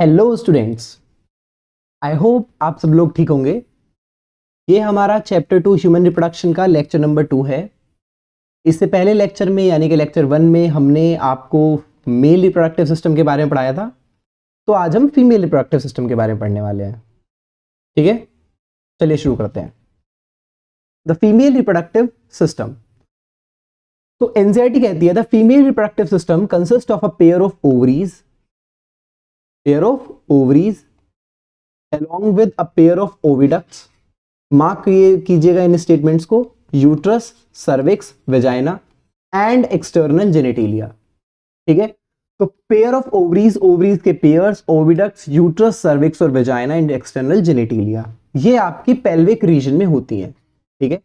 Hello students I hope आप सब लोग ठीक होंगे ये हमारा चैप्टर टू ह्यूमन रिप्रोडक्शन का लेक्चर नंबर टू है इससे पहले लेक्चर में यानी कि लेक्चर वन में हमने आपको मेल रिप्रोडक्टिव सिस्टम के बारे में पढ़ाया था तो आज हम फीमेल रिप्रोडक्टिव सिस्टम के बारे में पढ़ने वाले हैं ठीक है चलिए शुरू करते हैं द फीमेल रिप्रोडक्टिव सिस्टम तो एनजीआईटी कहती है the female reproductive system consist of a pair of ovaries pair of ovaries along with a pair of oviducts mark ये कीजिएगा इन स्टेटमेंट्स को uterus cervix vagina and external genitalia ठीक है तो पेयर ऑफ ओवरीज ओवरीज के pairs oviducts uterus cervix और vagina and external genitalia ये आपकी पेल्विक रीजन में होती है ठीक है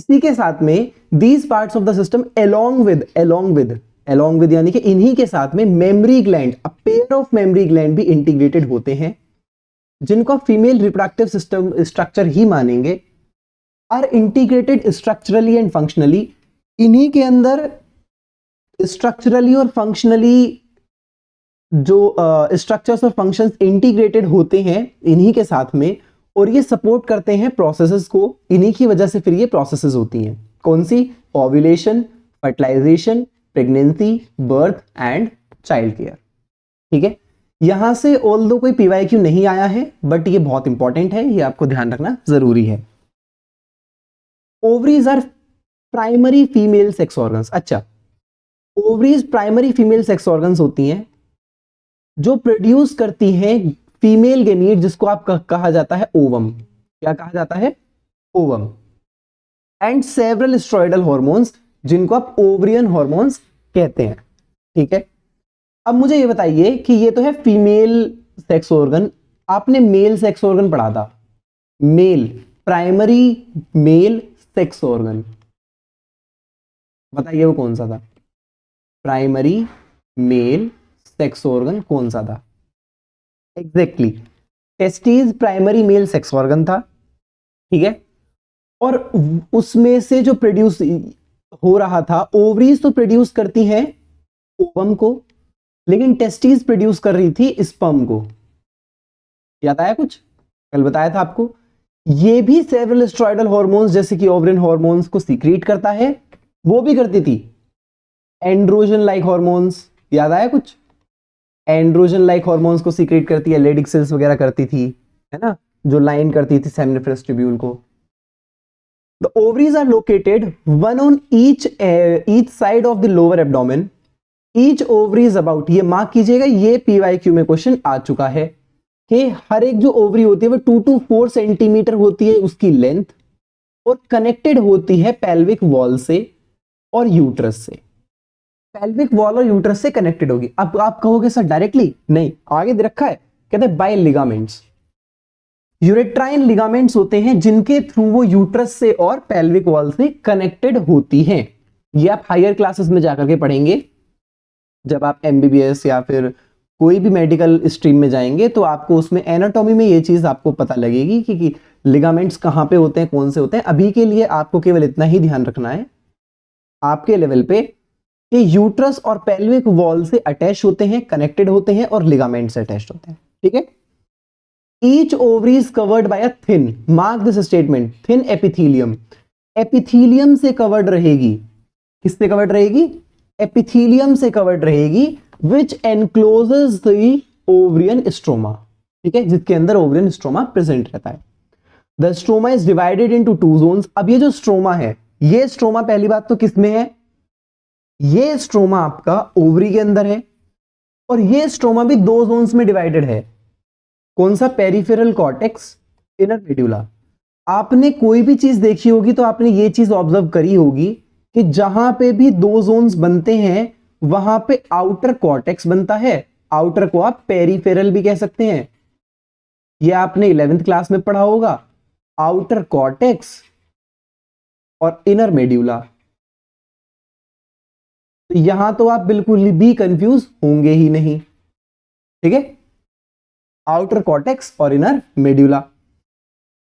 इसी के साथ में these parts of the system along with along with along with यानी कि इन्हीं के साथ में mammary gland pair of mammary gland भी इंटीग्रेटेड होते हैं जिनको फीमेल रिप्रोडक्टिव सिस्टम स्ट्रक्चर ही मानेंगे are integrated structurally and functionally इन्हीं के अंदर स्ट्रक्चरली और फंक्शनली जो स्ट्रक्चर्स और फंक्शंस इंटीग्रेटेड होते हैं इन्हीं के साथ में और ये सपोर्ट करते हैं प्रोसेसेस को इन्हीं की वजह से फिर ये प्रोसेसेस होती हैं कौन सी ovulation fertilisation pregnancy birth and child care ठीक है यहां से ऑल दो कोई पीवाई क्यू नहीं आया है बट ये बहुत इंपॉर्टेंट है ये आपको ध्यान रखना जरूरी है ovaries are primary female sex organ अच्छा ovaries primary female sex organ होती हैं जो प्रोड्यूस करती हैं फीमेल गेमीट जिसको आप कहा जाता है ओवम क्या कहा जाता है ovum and several steroidal hormones जिनको आप ओवरियन हॉर्मोन्स कहते हैं ठीक है अब मुझे ये बताइए कि ये तो है फीमेल सेक्स ऑर्गन आपने मेल सेक्स ऑर्गन पढ़ा था male primary male sex organ बताइए वो कौन सा था प्राइमरी मेल सेक्स ऑर्गन कौन सा था exactly testes primary male sex organ था ठीक है और उसमें से जो प्रोड्यूस हो रहा था ओवरीज तो प्रोड्यूस करती है ओवम को लेकिन टेस्टीज प्रोड्यूस कर रही थी स्पम को याद आया कुछ कल बताया था आपको ये भी सेवरल स्ट्रॉइडल हॉर्मोन्स जैसे कि ओवरिन हॉर्मोन्स को सीक्रेट करता है वो भी करती थी एंड्रोजन लाइक हॉर्मोन्स याद आया कुछ एंड्रोजन लाइक हॉर्मोन्स को सीक्रेट करती है लेडिक सेल्स वगैरह करती थी है ना जो लाइन करती थी सेमिनिफेरस को The ovaries are located one on each uh, each side of the lower abdomen. Each ovary is about ये मार्क कीजिएगा ये पीवाईक्यू में क्वेश्चन आ चुका है कि हर एक जो ओवरी होती है वो टू टू फोर सेंटीमीटर होती है उसकी लेंथ और कनेक्टेड होती है पेल्विक वॉल से और यूट्रस से पेल्विक वॉल और यूट्रस से कनेक्टेड होगी अब आप कहोगे सर डायरेक्टली नहीं आगे दे रखा है कहते हैं बाय लिगामेंट्स यूरेट्राइन लिगामेंट्स होते हैं जिनके थ्रू वो यूट्रस से और पेल्विक वॉल से कनेक्टेड होती हैं ये आप हायर क्लासेस में जाकर के पढ़ेंगे जब आप एमबीबीएस या फिर कोई भी मेडिकल स्ट्रीम में जाएंगे तो आपको उसमें एनाटॉमी में ये चीज़ आपको पता लगेगी कि, कि लिगामेंट्स कहाँ पे होते हैं कौन से होते हैं अभी के लिए आपको केवल इतना ही ध्यान रखना है आपके लेवल पे कि यूट्रस और पेल्विक वॉल से अटैच होते हैं कनेक्टेड होते हैं और लिगामेंट से अटैच होते हैं ठीक है each ovary is covered by a thin mark this statement thin epithelium epithelium से covered रहेगी किससे covered रहेगी epithelium से covered रहेगी which encloses the ovarian stroma ठीक है जिसके अंदर ovarian stroma present रहता है the stroma is divided into two zones अब ये जो stroma है ये stroma पहली बात तो किसमें है ये स्ट्रोमा आपका ओवरी के अंदर है और ये स्ट्रोमा भी दो जोन्स में डिवाइडेड है कौन सा पेरीफेरल कॉटेक्स इनर मेड्यूला आपने कोई भी चीज देखी होगी तो आपने ये चीज ऑब्जर्व करी होगी कि जहां पे भी दो जोन्स बनते हैं वहां पे आउटर कॉर्टेक्स बनता है आउटर को आप पेरीफेरल भी कह सकते हैं ये आपने इलेवेंथ क्लास में पढ़ा होगा आउटर कॉटेक्स और इनर मेड्यूला तो यहां तो आप बिल्कुल भी कंफ्यूज होंगे ही नहीं ठीक है आउटर कॉर्टेक्स और इनर मेड्यूला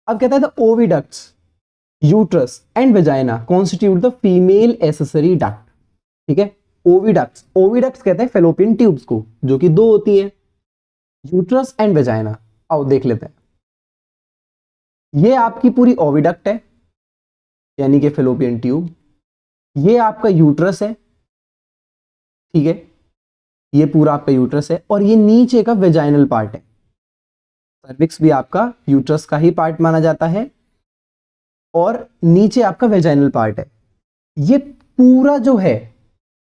अब कहता है the oviducts uterus and vagina constitute the female accessory duct ठीक है ओविडक्ट्स ओविडक्ट्स कहते हैं फेलोपियन ट्यूब्स को जो कि दो होती है यूट्रस एंड वेजाइना आओ देख लेते हैं ये आपकी पूरी ओविडक्ट है यानी कि फेलोपियन ट्यूब ये आपका यूट्रस है ठीक है ये पूरा आपका यूट्रस है और ये नीचे का वेजाइनल पार्ट है सर्विक्स भी आपका यूट्रस का ही पार्ट माना जाता है और नीचे आपका वेजाइनल पार्ट है ये पूरा जो है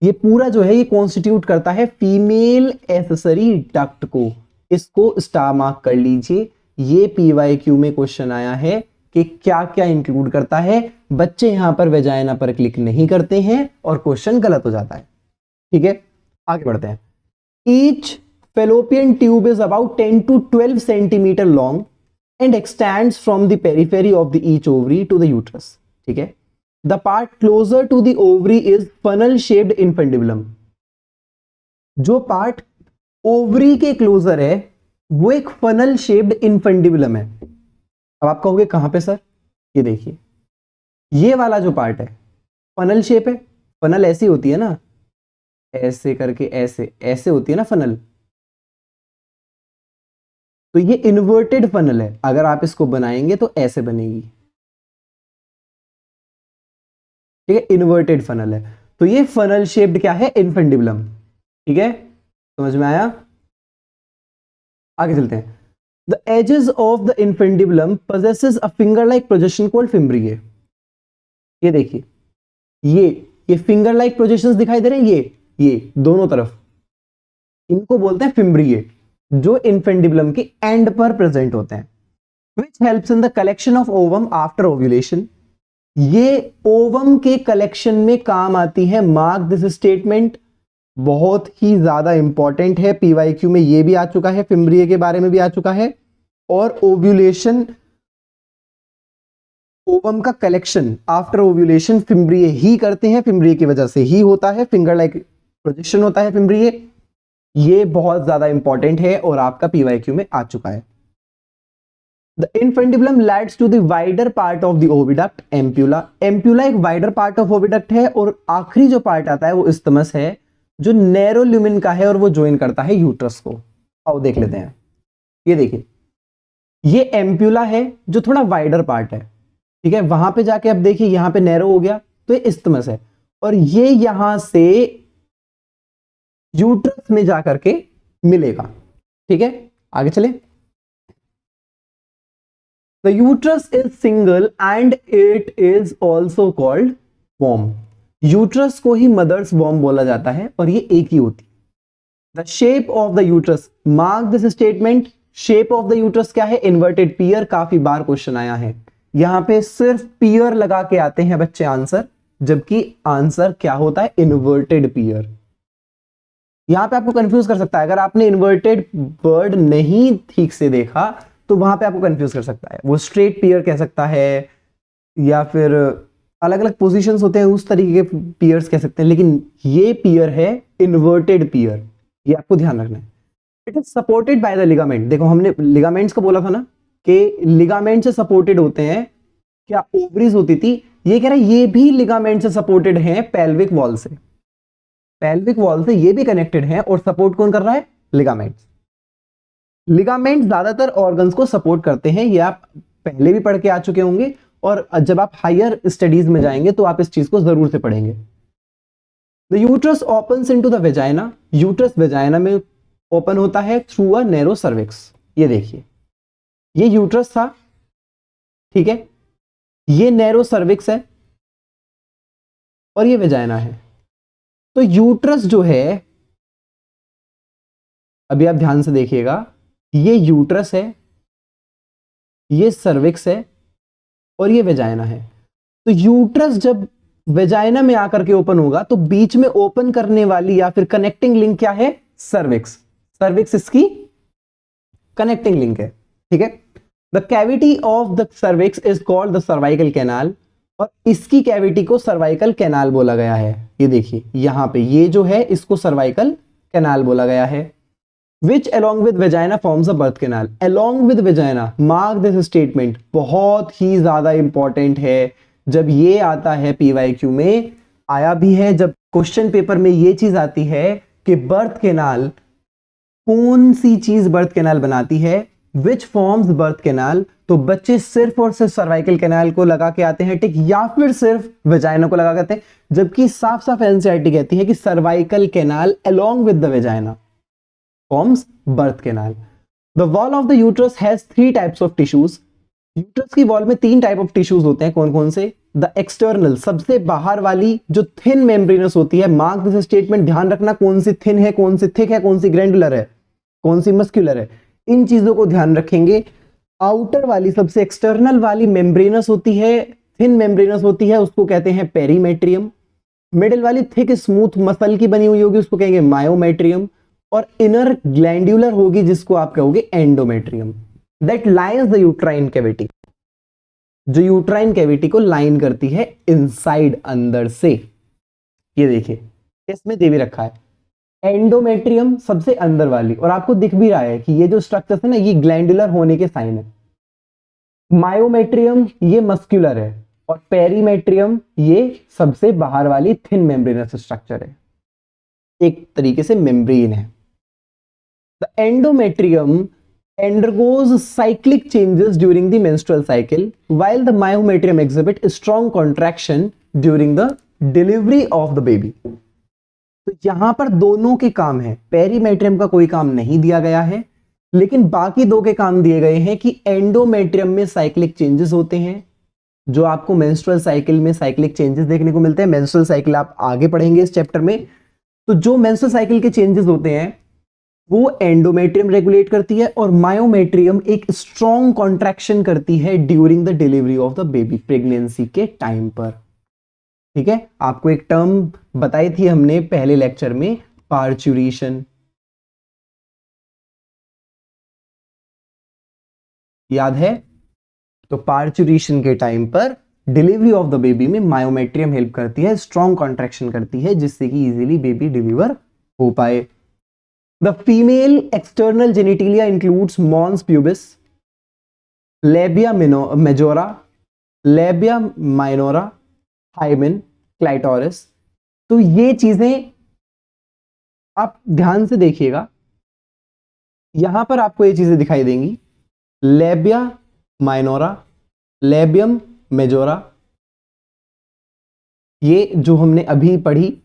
ये पूरा जो है ये कॉन्स्टिट्यूट करता है फीमेल एसेसरी डक्ट को इसको स्टार मार्क कर लीजिए ये पीवाईक्यू में क्वेश्चन आया है कि क्या क्या इंक्लूड करता है बच्चे यहां पर वेजाइना पर क्लिक नहीं करते हैं और क्वेश्चन गलत हो जाता है ठीक है आगे बढ़ते हैं each Fallopian tube is about 10 to 12 centimeter long and extends from the periphery of the each ovary to the uterus. ठीक है The part closer to the ovary is funnel shaped infundibulum. जो पार्ट ओवरी के closer है वो एक funnel shaped infundibulum है अब आप कहोगे कहां पे सर ये देखिए ये वाला जो पार्ट है फनल शेप है फनल ऐसी होती है ना ऐसे करके ऐसे ऐसे होती है ना फनल तो ये इन्वर्टेड फनल है अगर आप इसको बनाएंगे तो ऐसे बनेगी ठीक है इन्वर्टेड फनल है तो ये फनल शेप्ड क्या है इनफेंडिबलम ठीक है समझ में आया आगे चलते हैं the edges of the infundibulum possesses a finger like projection called fimbriae ये देखिए ये ये फिंगर लाइक प्रोजेक्शन दिखाई दे रहे हैं ये ये दोनों तरफ इनको बोलते हैं फिम्ब्रिये जो इन्फेंडिबुलम के एंड पर प्रेजेंट होते हैं which help in the collection of ovum after ovulation ये ओवम के कलेक्शन में काम आती है मार्क दिस स्टेटमेंट बहुत ही ज़्यादा इंपॉर्टेंट है पीवाईक्यू में ये भी आ चुका है फिम्ब्रिय के बारे में भी आ चुका है और ओव्यूलेशन ओवम का कलेक्शन आफ्टर ओव्यूलेशन फिम्ब्रिय ही करते हैं फिम्ब्रिय की वजह से ही होता है फिंगर लाइक प्रोजेक्शन होता है फिम्ब्रिय ये बहुत ज्यादा इंपॉर्टेंट है और आपका पीवाईक्यू में आ चुका है the infundibulum leads to the wider part of the oviduct ampulla ampulla एक वाइडर पार्ट ऑफ ओविडक्ट है और आखिरी जो पार्ट आता है वो इस्तमस है जो नैरो ल्यूमिन का है और वो ज्वाइन करता है यूट्रस को आओ देख लेते हैं ये देखिए ये एम्प्यूला है जो थोड़ा वाइडर पार्ट है ठीक है वहां पे जाके अब देखिए यहां पे नैरो हो गया तो ये इस्तमस है और ये यहां से यूट्रस में जाकर के मिलेगा ठीक है आगे चले the uterus is single and it is also called womb uterus को ही मदर्स वॉम बोला जाता है और ये एक ही होती है the shape of the uterus mark this statement shape of the uterus क्या है इन्वर्टेड पियर काफी बार क्वेश्चन आया है यहां पे सिर्फ पियर लगा के आते हैं बच्चे आंसर जबकि आंसर क्या होता है इन्वर्टेड पियर यहां पे आपको कंफ्यूज कर सकता है अगर आपने इन्वर्टेड बर्ड नहीं ठीक से देखा तो वहां पे आपको कंफ्यूज कर सकता है वो स्ट्रेट पियर कह सकता है या फिर अलग अलग पोजिशन होते हैं उस तरीके के पियर्स कह सकते हैं लेकिन ये पियर है इन्वर्टेड पियर ये आपको ध्यान रखना है it is supported by the ligament देखो हमने लिगामेंट्स को बोला था ना कि लिगामेंट से सपोर्टेड होते हैं क्या ओवरीज होती थी ये कह रहा है ये भी लिगामेंट से सपोर्टेड है पेल्विक वॉल से पेल्विक वॉल से ये भी कनेक्टेड है और सपोर्ट कौन कर रहा है लिगामेंट्स लिगामेंट ज्यादातर ऑर्गन्स को सपोर्ट करते हैं ये आप पहले भी पढ़ के आ चुके होंगे और जब आप हायर स्टडीज में जाएंगे तो आप इस चीज को जरूर से पढ़ेंगे the uterus open into the vagina vagina uterus vagina में ओपन होता है थ्रू अ नैरो सर्विक्स ये देखिए ये यूट्रस था ठीक है ये नैरो सर्विक्स है और ये वेजाइना है तो यूट्रस जो है अभी आप ध्यान से देखिएगा ये यूट्रस है ये सर्विक्स है और ये वेजाइना है तो यूट्रस जब वेजाइना में आकर के ओपन होगा तो बीच में ओपन करने वाली या फिर कनेक्टिंग लिंक क्या है सर्विक्स सर्विक्स इसकी कनेक्टिंग लिंक है ठीक है the cavity of the cervix is called the cervical canal और इसकी कैविटी को सर्वाइकल कैनाल बोला गया है ये देखिए यहां पे ये जो है इसको सर्वाइकल कैनाल बोला गया है which along with vagina forms a birth canal along with vagina mark this statement बहुत ही ज्यादा इंपॉर्टेंट है जब ये आता है पीवाईक्यू में आया भी है जब क्वेश्चन पेपर में ये चीज आती है कि बर्थ कैनाल कौन सी चीज बर्थ कैनाल बनाती है विच फॉर्म्स बर्थ कैनाल तो बच्चे सिर्फ और सिर्फ सर्वाइकल कैनाल को लगा के आते हैं ठीक या फिर सिर्फ वेजाइना को लगा करते हैं जबकि साफ साफ एनसीआरटी कहती है कि cervical canal along with the vagina forms birth canal the wall of the uterus has three types of tissues uterus की वॉल में तीन टाइप ऑफ टिश्यूज होते हैं कौन कौन से द एक्सटर्नल सबसे बाहर वाली जो थिन मेम्ब्रेनस होती है मार्क दिस स्टेटमेंट ध्यान रखना कौन सी थिन है कौन सी थिक है कौन सी ग्रेंडुलर है कौन सी मस्क्यूलर है इन चीजों को ध्यान रखेंगे आउटर वाली सबसे एक्सटर्नल वाली मेम्ब्रेनस होती है थिन मेम्ब्रेनस होती है उसको कहते हैं पेरीमेट्रियम मिडिल वाली थिक स्मूथ मसल की बनी हुई होगी उसको कहेंगे मायोमेट्रियम और इनर ग्लैंडुलर होगी जिसको आप कहोगे endometrium that lines the uterine cavity जो यूट्राइन कैविटी को लाइन करती है इनसाइड अंदर से ये देखिए इसमें दे भी रखा है एंडोमेट्रियम सबसे अंदर वाली और आपको दिख भी रहा है कि ये जो स्ट्रक्चर है ना ये ग्लैंडुलर होने के साइन है मायोमेट्रियम ये मस्क्यूलर है और पेरीमेट्रियम ये सबसे बाहर वाली थिन मेम्ब्रेनस स्ट्रक्चर है एक तरीके से मेम्ब्रेन है the endometrium undergoes cyclic changes during the menstrual cycle while the myometrium exhibit strong contraction during the delivery of the baby तो यहां पर दोनों के काम है पेरीमेट्रियम का कोई काम नहीं दिया गया है लेकिन बाकी दो के काम दिए गए हैं कि एंडोमेट्रियम में साइक्लिक चेंजेस होते हैं जो आपको मेंस्ट्रुअल साइकिल में साइक्लिक चेंजेस देखने को मिलते हैं मेंस्ट्रुअल साइकिल आप आगे पढ़ेंगे इस चैप्टर में तो जो मेंस्ट्रुअल साइकिल के चेंजेस होते हैं वो एंडोमेट्रियम रेगुलेट करती है और मायोमेट्रियम एक स्ट्रॉन्ग कॉन्ट्रैक्शन करती है during the delivery of the baby pregnancy के टाइम पर ठीक है आपको एक टर्म बताई थी हमने पहले लेक्चर में पार्चुरेशन याद है तो पार्चुरेशन के टाइम पर डिलीवरी ऑफ द बेबी में मायोमेट्रियम हेल्प करती है स्ट्रॉन्ग कॉन्ट्रेक्शन करती है जिससे कि इजीली बेबी डिलीवर हो पाए the female external genitalia includes mons pubis labia majora labia minora hymen clitoris तो ये चीजें आप ध्यान से देखिएगा यहां पर आपको ये चीजें दिखाई देंगी लेबिया माइनोरा लेबियम मेजोरा ये जो हमने अभी पढ़ी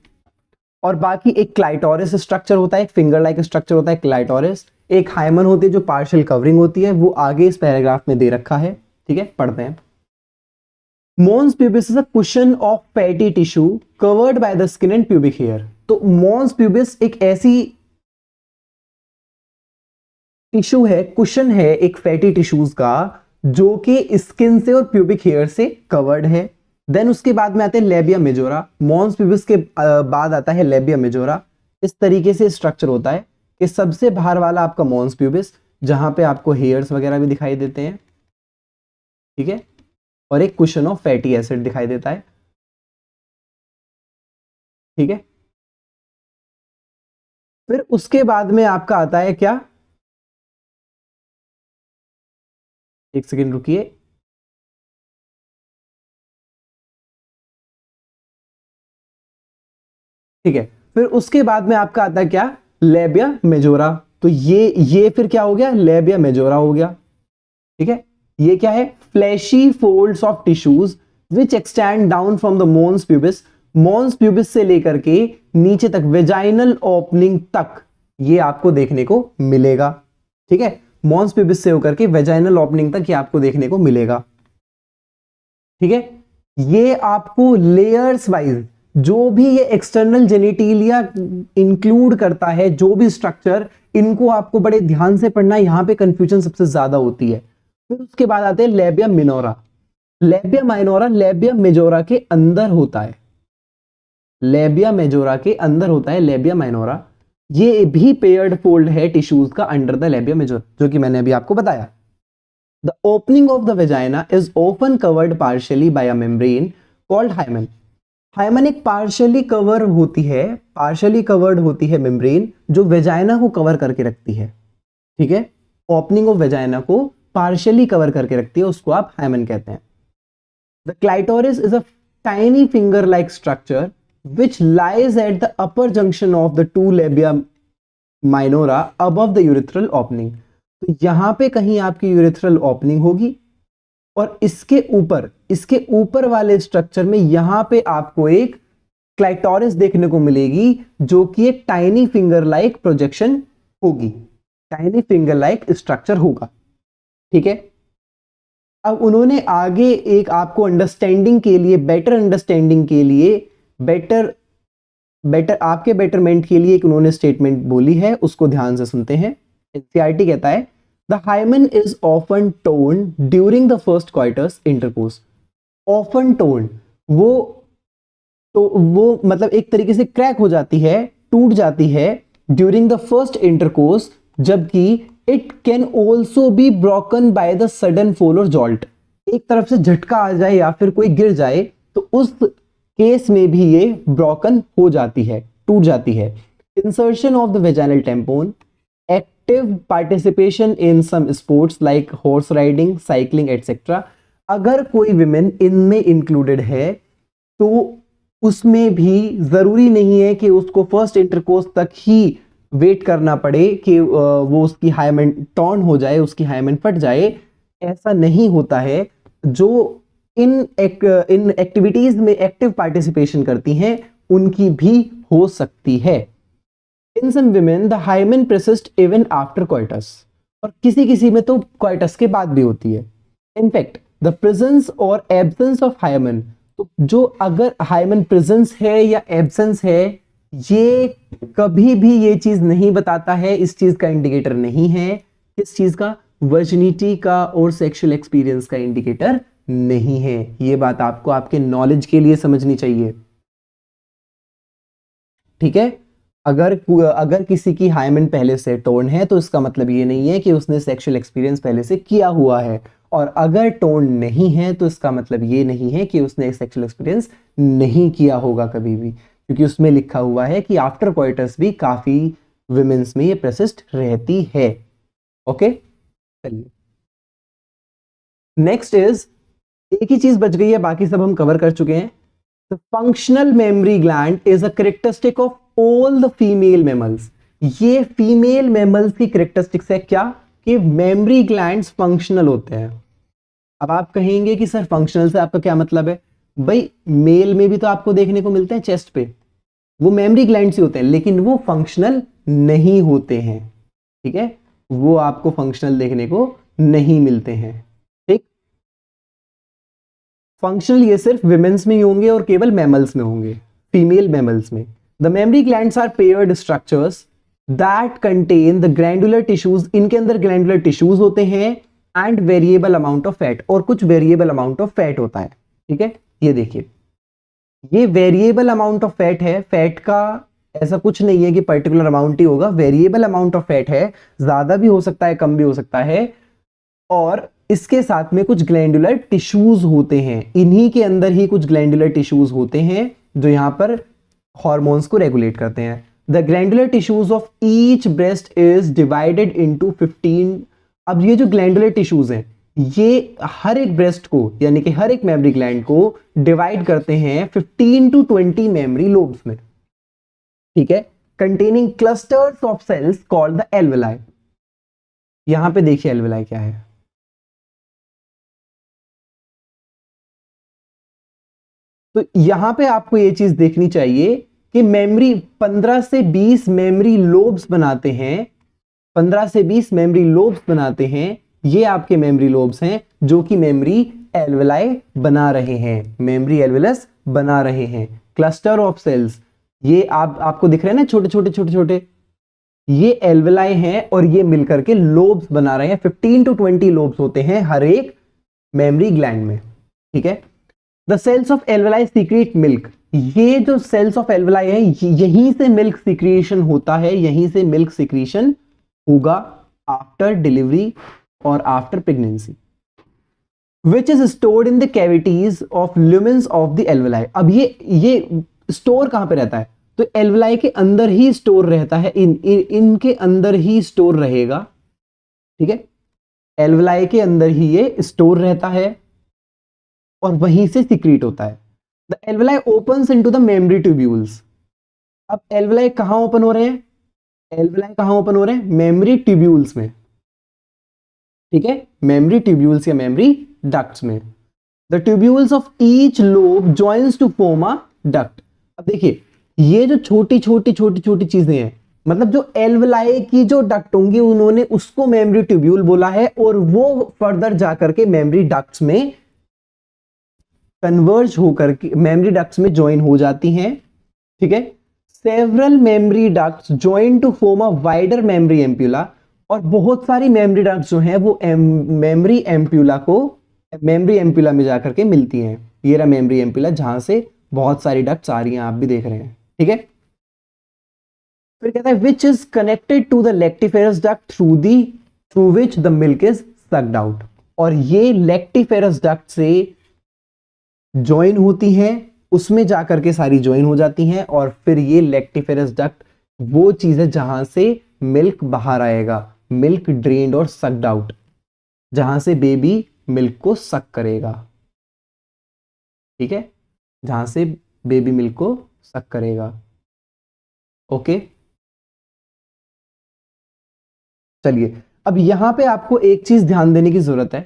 और बाकी एक क्लाइटोरिस स्ट्रक्चर होता है एक फिंगर लाइक स्ट्रक्चर होता है क्लाइटोरिस एक हाइमन होती है जो पार्शियल कवरिंग होती है वो आगे इस पैराग्राफ में दे रखा है ठीक है पढ़ते हैं mons pubis is a cushion of fatty tissue covered by the skin and pubic hair तो मोन्स प्यूबिस एक ऐसी टिश्यू है कुशन है एक फैटी टिश्यूज का जो कि स्किन से और प्यूबिक हेयर से कवर्ड है देन उसके बाद में आते हैं लेबिया मेजोरा मोन्स प्यूबिस के बाद आता है लेबिया मेजोरा इस तरीके से स्ट्रक्चर होता है कि सबसे बाहर वाला आपका मोन्स प्यूबिस जहां पे आपको हेयर्स वगैरह भी दिखाई देते हैं ठीक है और एक क्वेश्चन ऑफ फैटी एसिड दिखाई देता है ठीक है फिर उसके बाद में आपका आता है क्या एक सेकेंड रुकिए ठीक है फिर उसके बाद में आपका आता है क्या लेबिया मेजोरा तो ये ये फिर क्या हो गया लेबिया मेजोरा हो गया ठीक है ये क्या है fleshy folds of tissues which extend down from the mons pubis mons pubis से लेकर के नीचे तक वेजाइनल ओपनिंग तक ये आपको देखने को मिलेगा ठीक है मोन्स प्यूबिस से होकर के वेजाइनल ओपनिंग तक ये आपको देखने को मिलेगा ठीक है ये आपको लेयर्स वाइज जो भी ये एक्सटर्नल जेनिटीलिया इंक्लूड करता है जो भी स्ट्रक्चर इनको आपको बड़े ध्यान से पढ़ना यहां पे कंफ्यूजन सबसे ज्यादा होती है फिर उसके बाद आते हैं labia minora labia minora labia majora के अंदर होता है लेबिया मेजोरा के अंदर होता है लेबिया माइनोरा ये भी पेयर्ड फोल्ड है टिश्यूज का अंडर द लेबिया मेजोरा जो कि मैंने अभी आपको बताया the opening of the vagina is open covered partially by a membrane called hymen hymen एक पार्शियली कवर होती है पार्शियली कवर्ड होती है मेम्ब्रेन जो वेजाइना को कवर करके रखती है ठीक है ओपनिंग ऑफ वेजाइना को पार्शली कवर करके रखती है उसको आप हाइमन कहते हैं the clitoris is a tiny finger like structure which lies at the upper junction of the two labia minora above the urethral opening तो यहां पे कहीं आपकी यूरिथ्रल ओपनिंग होगी और इसके ऊपर इसके ऊपर वाले स्ट्रक्चर में यहां पे आपको एक क्लाइटोरिस देखने को मिलेगी जो कि एक टाइनी फिंगर लाइक प्रोजेक्शन होगी टाइनी फिंगर लाइक स्ट्रक्चर होगा ठीक है अब उन्होंने आगे एक आपको अंडरस्टैंडिंग के लिए बेटर अंडरस्टैंडिंग के लिए बेटर बेटर आपके बेटरमेंट के लिए एक उन्होंने स्टेटमेंट बोली है उसको ध्यान से सुनते हैं एनसीआरटी कहता है the hymen is often torn during the first quarters intercourse often torn वो तो वो मतलब एक तरीके से क्रैक हो जाती है टूट जाती है ड्यूरिंग द फर्स्ट इंटरकोर्स जबकि it can also be broken by the sudden fall और जॉल्ट एक तरफ से झटका आ जाए या फिर कोई गिर जाए तो उस केस में भी ये ब्रोकन हो जाती है टूट जाती है insertion of the vaginal tampon active participation in some sports like horse riding cycling etcetera अगर कोई विमेन इनमें इंक्लूडेड है तो उसमें भी ज़रूरी नहीं है कि उसको फर्स्ट इंटरकोर्स तक ही वेट करना पड़े कि वो उसकी हाइमेंट टॉन हो जाए उसकी हाइमेंट फट जाए ऐसा नहीं होता है जो इन एक, इन एक्टिविटीज़ में एक्टिव पार्टिसिपेशन करती हैं उनकी भी हो सकती है in some women the hymen persist even after coitus और किसी किसी में तो क्वाइटस के बाद भी होती है इनफैक्ट द प्रेजेंस और एब्सेंस ऑफ हाइमन तो जो अगर हाइमन प्रेजेंस है या एबसेंस है ये कभी भी ये चीज नहीं बताता है इस चीज का इंडिकेटर नहीं है किस चीज का वर्जनिटी का और सेक्सुअल एक्सपीरियंस का इंडिकेटर नहीं है ये बात आपको आपके नॉलेज के लिए समझनी चाहिए ठीक है अगर अगर किसी की हाइमेंट पहले से टोन है तो इसका मतलब ये नहीं है कि उसने सेक्सुअल एक्सपीरियंस पहले से किया हुआ है और अगर टोन नहीं है तो इसका मतलब ये नहीं है कि उसने सेक्सुअल एक्सपीरियंस नहीं किया होगा कभी भी क्योंकि उसमें लिखा हुआ है कि आफ्टर क्वार्टर्स भी काफ़ी विमेंस में ये प्रसिस्ट रहती है ओके चलिए नेक्स्ट इज एक ही चीज बच गई है बाकी सब हम कवर कर चुके हैं the functional mammary gland is a characteristic of all the female mammals ये फीमेल मेमल्स की करेक्टरिस्टिक्स है क्या कि मेमरी ग्लैंड फंक्शनल होते हैं अब आप कहेंगे कि सर फंक्शनल से आपका क्या मतलब है भाई मेल में भी तो आपको देखने को मिलते हैं चेस्ट पे वो मेमरी ग्लैंड से होते हैं लेकिन वो फंक्शनल नहीं होते हैं ठीक है वो आपको फंक्शनल देखने को नहीं मिलते हैं ठीक फंक्शनल ये सिर्फ विमेन्स में ही होंगे और केवल मैमल्स में होंगे फीमेल मैमल्स में the mammary gland are paired structures that contain the glandular tissues इनके अंदर ग्रैंडुलर टिश्यूज होते हैं and variable amount of fat और कुछ वेरिएबल अमाउंट ऑफ फैट होता है ठीक है ये देखिए ये वेरिएबल अमाउंट ऑफ फैट है फैट का ऐसा कुछ नहीं है कि पर्टिकुलर अमाउंट ही होगा वेरिएबल अमाउंट ऑफ फैट है ज़्यादा भी हो सकता है कम भी हो सकता है और इसके साथ में कुछ ग्लैंडुलर टिश्यूज होते हैं इन्हीं के अंदर ही कुछ ग्लैंडुलर टिश्यूज होते हैं जो यहां पर हॉर्मोन्स को रेगुलेट करते हैं the glandular tissues of each breast is divided into fifteen अब ये जो ग्लैंडुलर टिश्यूज हैं ये हर एक ब्रेस्ट को यानी कि हर एक मेमरी ग्लैंड को डिवाइड करते हैं 15 टू 20 मेमरी लोब्स में ठीक है containing clusters of cells called the alveoli यहां पे देखिए एल्वेलाई क्या है तो यहां पे आपको ये चीज देखनी चाहिए कि मेमोरी 15 से 20 मेमोरी लोब्स बनाते हैं 15 से 20 मेमोरी लोब्स बनाते हैं ये आपके मेमोरी लोब्स हैं जो कि मेमोरी एलवेलाई बना रहे हैं मेमोरी एलवेलस बना रहे हैं क्लस्टर ऑफ सेल्स ये आप आपको दिख रहे हैं ना छोटे छोटे छोटे छोटे ये एलवेलाई हैं और ये मिलकर के लोब्स बना रहे हैं फिफ्टीन टू ट्वेंटी लोब्स होते हैं हर एक मेमोरी ग्लैंड में ठीक है the cells of alveoli secrete milk ये जो सेल्स ऑफ एलवेलाई है यहीं से मिल्क सिक्रिएशन होता है यहीं से मिल्क सिक्रिएशन होगा आफ्टर डिलीवरी और after pregnancy which is stored in the cavities of lumens of the अब ये ये स्टोर कहां पे रहता है तो एल्वलाई के अंदर ही स्टोर रहता है इन, इन इनके अंदर ही स्टोर रहेगा ठीक है एल्वलाई के अंदर ही ये स्टोर रहता है और वहीं से सिक्रीट होता है the alveoli open into the mammary tubules अब एलवलाई कहां ओपन हो रहे हैं एलवलाई कहां ओपन हो रहे हैं मेमरी ट्यूब्यूल्स में ठीक है मेमरी ट्यूब्यूल्स या मेमरी डक्ट्स में the tubules of each lobe joins to form a duct अब देखिए ये जो छोटी छोटी छोटी छोटी चीजें हैं मतलब जो एल्वलाए की जो डक्ट होंगी उन्होंने उसको मेमरी ट्यूब्यूल बोला है और वो फर्दर जाकर के मेमरी डक्ट्स में कन्वर्ज होकर के मेमरी डक्ट्स में ज्वाइन हो जाती हैं ठीक है several mammary ducts join to form a wider mammary ampulla और बहुत सारी मेमरी ड्रग्स जो हैं वो एम, मेमरी एम्प्यूला को मेमरी एम्प्यूला में जाकर के मिलती हैं ये रहा मेमरी एम्प्यूला जहां से बहुत सारी डक्ट्स आ रही हैं आप भी देख रहे हैं ठीक है फिर कहता है which is connected to the lactiferous duct through the through which the milk is sucked out और ये लेक्टिफेरस डक्ट से ज्वाइन होती हैं उसमें जाकर के सारी ज्वाइन हो जाती हैं और फिर ये लेक्टिफेरस डक्ट वो चीज़ है जहां से मिल्क बाहर आएगा मिल्क ड्रेन और सक्ड आउट जहां से बेबी मिल्क को सक करेगा ठीक है जहां से बेबी मिल्क को सक करेगा ओके चलिए अब यहां पे आपको एक चीज ध्यान देने की जरूरत है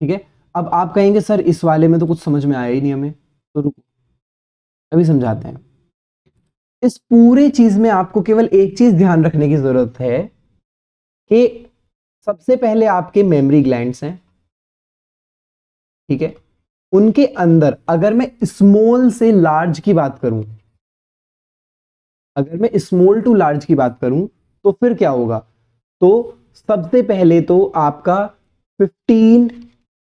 ठीक है अब आप कहेंगे सर इस वाले में तो कुछ समझ में आया ही नहीं हमें तो रुको अभी समझाते हैं इस पूरी चीज में आपको केवल एक चीज ध्यान रखने की जरूरत है कि सबसे पहले आपके मेमोरी ग्लैंड्स हैं ठीक है उनके अंदर अगर मैं स्मॉल से लार्ज की बात करूं अगर मैं स्मॉल टू लार्ज की बात करूं तो फिर क्या होगा तो सबसे पहले तो आपका 15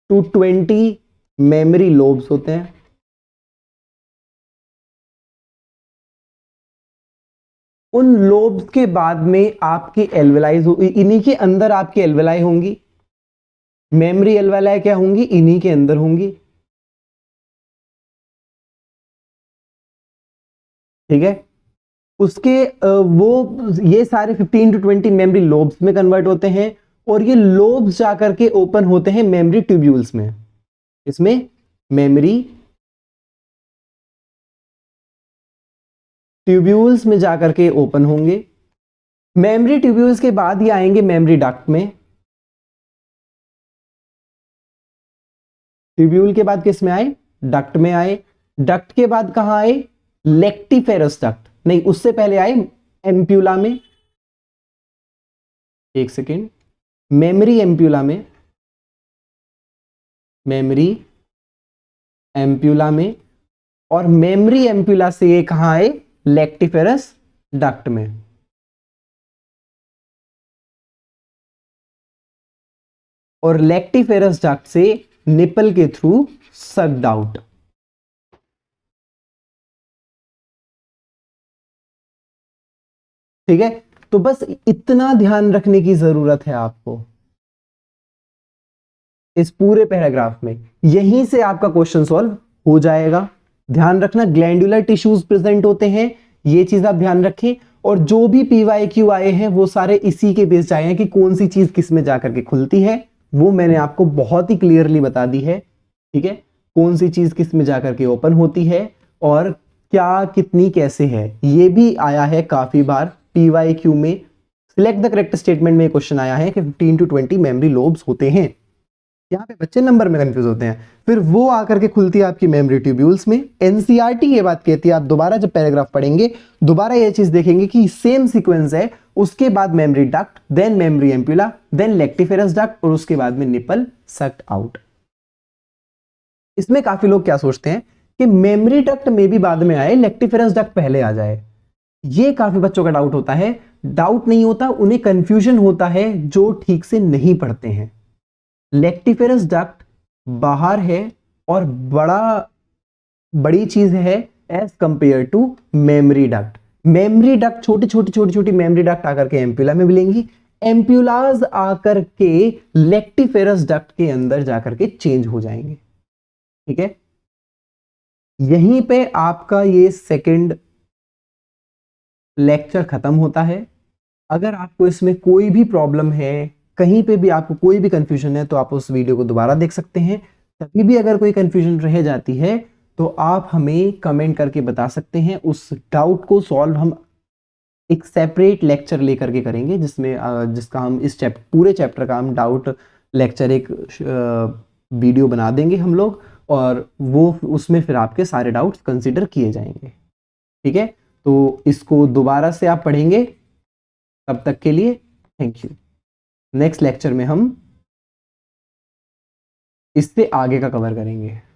टू 20 मेमोरी लोब्स होते हैं उन लोब्स के बाद में आपकी एलवेलाइज इन्हीं के अंदर आपकी एलवेलाई होंगी मेमोरी एल्वेलाई क्या होंगी इन्हीं के अंदर होंगी ठीक है उसके वो ये सारे 15 टू 20 मेमोरी लोब्स में कन्वर्ट होते हैं और ये लोब्स जाकर के ओपन होते हैं मेमोरी ट्यूब्यूल्स में इसमें मेमोरी ट्यूब्यूल्स में जाकर के ओपन होंगे मेमरी ट्यूब्यूल्स के बाद ये आएंगे मेमरी डक्ट में ट्यूब्यूल के बाद किस में आए डक्ट में आए डक्ट के बाद कहां आए लेक्टिफेरस डक्ट नहीं उससे पहले आए एम्प्यूला में एक सेकेंड मेमरी एम्प्यूला में मेमरी एम्प्यूला में और मेमरी एम्प्यूला से ये कहां आए लेक्टिफेरस डक्ट में और लेक्टिफेरस डक्ट से निपल के थ्रू सक्ड आउट ठीक है तो बस इतना ध्यान रखने की जरूरत है आपको इस पूरे पैराग्राफ में यहीं से आपका क्वेश्चन सॉल्व हो जाएगा ध्यान रखना ग्लैंडुलर टिश्यूज प्रेजेंट होते हैं ये चीज आप ध्यान रखें और जो भी पीवाई क्यू आए हैं वो सारे इसी के बेस आए हैं कि कौन सी चीज किस में जाकर के खुलती है वो मैंने आपको बहुत ही क्लियरली बता दी है ठीक है कौन सी चीज किस में जाकर के ओपन होती है और क्या कितनी कैसे है ये भी आया है काफी बार पी वाई क्यू में सिलेक्ट द करेक्ट स्टेटमेंट में क्वेश्चन आया है कि 15 टू 20 मेमोरी लोब्स होते हैं यहाँ पे बच्चे नंबर में कंफ्यूज होते हैं फिर वो आकर के खुलती है आपकी मेमोरी ट्यूब्यूल्स में एनसीईआरटी e ये बात कहती है आप दोबारा जब पैराग्राफ पढ़ेंगे दोबारा ये चीज देखेंगे कि सेम सीक्वेंस है उसके बाद mammary duct then mammary ampulla then lactiferous duct और उसके बाद में निपल सक्ट आउट इसमें काफी लोग क्या सोचते हैं कि मेमोरी डक्ट में भी बाद में आए लेक्टिफेरस डक्ट पहले आ जाए ये काफी बच्चों का डाउट होता है डाउट नहीं होता उन्हें कंफ्यूजन होता है जो ठीक से नहीं पढ़ते हैं लेक्टिफेरस डक्ट बाहर है और बड़ा बड़ी चीज है as compared to mammary duct mammary duct छोटी छोटी छोटी छोटी मेमरी डक्ट आकर के एम्प्यूला में मिलेंगी एम्प्यूलाज आकर के लेक्टिफेरस डक्ट के अंदर जाकर के चेंज हो जाएंगे ठीक है यहीं पे आपका ये सेकंड लेक्चर खत्म होता है अगर आपको इसमें कोई भी प्रॉब्लम है कहीं पे भी आपको कोई भी कन्फ्यूजन है तो आप उस वीडियो को दोबारा देख सकते हैं तभी भी अगर कोई कन्फ्यूजन रह जाती है तो आप हमें कमेंट करके बता सकते हैं उस डाउट को सॉल्व हम एक सेपरेट लेक्चर लेकर के करेंगे जिसमें जिसका हम इस चैप्ट पूरे चैप्टर का हम डाउट लेक्चर एक वीडियो बना देंगे हम लोग और वो उसमें फिर आपके सारे डाउट्स कंसिडर किए जाएंगे ठीक है तो इसको दोबारा से आप पढ़ेंगे तब तक के लिए थैंक यू नेक्स्ट लेक्चर में हम इससे आगे का कवर करेंगे